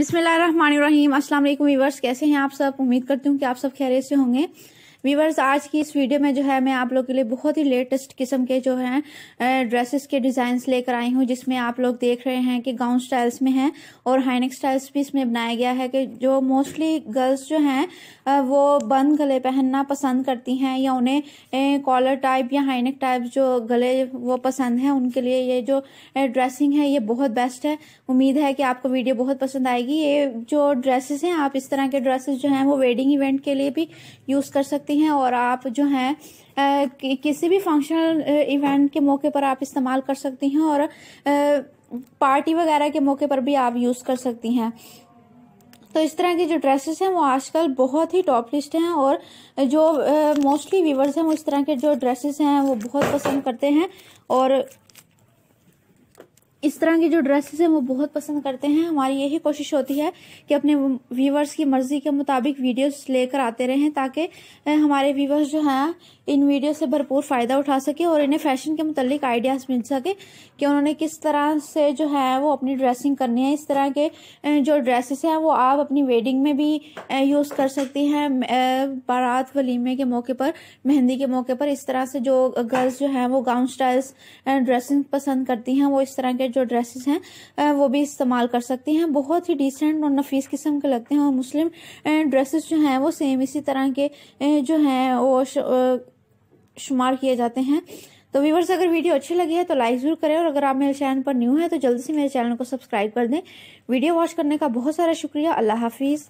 अस्सलाम वालेकुम व्यूअर्स कैसे हैं आप सब उम्मीद करती हूँ कि आप सब खैरियत से होंगे वीवर्स आज की इस वीडियो में जो है मैं आप लोग के लिए बहुत ही लेटेस्ट किस्म के जो है ड्रेसेस के डिज़ाइंस लेकर आई हूँ जिसमें आप लोग देख रहे हैं कि गाउन स्टाइल्स में है और हाइनेक स्टाइल्स भी इसमें बनाया गया है कि जो मोस्टली गर्ल्स जो हैं वो बंद गले पहनना पसंद करती हैं या उन्हें कॉलर टाइप या हाइनेक टाइप जो गले वो पसंद है उनके लिए ये जो ड्रेसिंग है ये बहुत बेस्ट है उम्मीद है कि आपको वीडियो बहुत पसंद आएगी ये जो ड्रेसेस हैं आप इस तरह के ड्रेसेस जो हैं वो वेडिंग इवेंट के लिए भी यूज़ कर सकते हैं सकती हैं और आप जो हैं किसी भी फंक्शनल इवेंट के मौके पर आप इस्तेमाल कर सकती हैं और पार्टी वगैरह के मौके पर भी आप यूज़ कर सकती हैं तो इस तरह की जो ड्रेसेस हैं वो आजकल बहुत ही टॉप लिस्ट हैं और जो मोस्टली व्यूवर्स हैं वो इस तरह के जो ड्रेसेस हैं वो बहुत पसंद करते हैं और इस तरह की जो ड्रेसेस हैं वो बहुत पसंद करते हैं हमारी यही कोशिश होती है कि अपने व्यूवर्स की मर्जी के मुताबिक वीडियोस लेकर आते रहें ताकि हमारे व्यूवर्स जो हैं इन वीडियो से भरपूर फ़ायदा उठा सके और इन्हें फैशन के मतलब आइडियाज़ मिल सके कि उन्होंने किस तरह से जो है वो अपनी ड्रेसिंग करनी है इस तरह के जो ड्रेसेस हैं वो आप अपनी वेडिंग में भी यूज़ कर सकती हैं बारात वलीमे के मौके पर मेहंदी के मौके पर इस तरह से जो गर्ल्स जो हैं वो गाउन स्टाइल्स ड्रेसिंग पसंद करती हैं वो इस तरह के जो ड्रेसेस हैं वो भी इस्तेमाल कर सकती हैं बहुत ही डिसेंट और नफीस किस्म के लगते हैं और मुस्लिम ड्रेसेस जो हैं वो सेम इसी तरह के जो हैं वो शुमार किए जाते हैं तो व्यूवर्स अगर वीडियो अच्छी लगी है तो लाइक जरूर करें और अगर आप मेरे चैनल पर न्यू हैं तो जल्दी से मेरे चैनल को सब्सक्राइब कर दें वीडियो वॉच करने का बहुत सारा शुक्रिया अल्लाह हाफिज़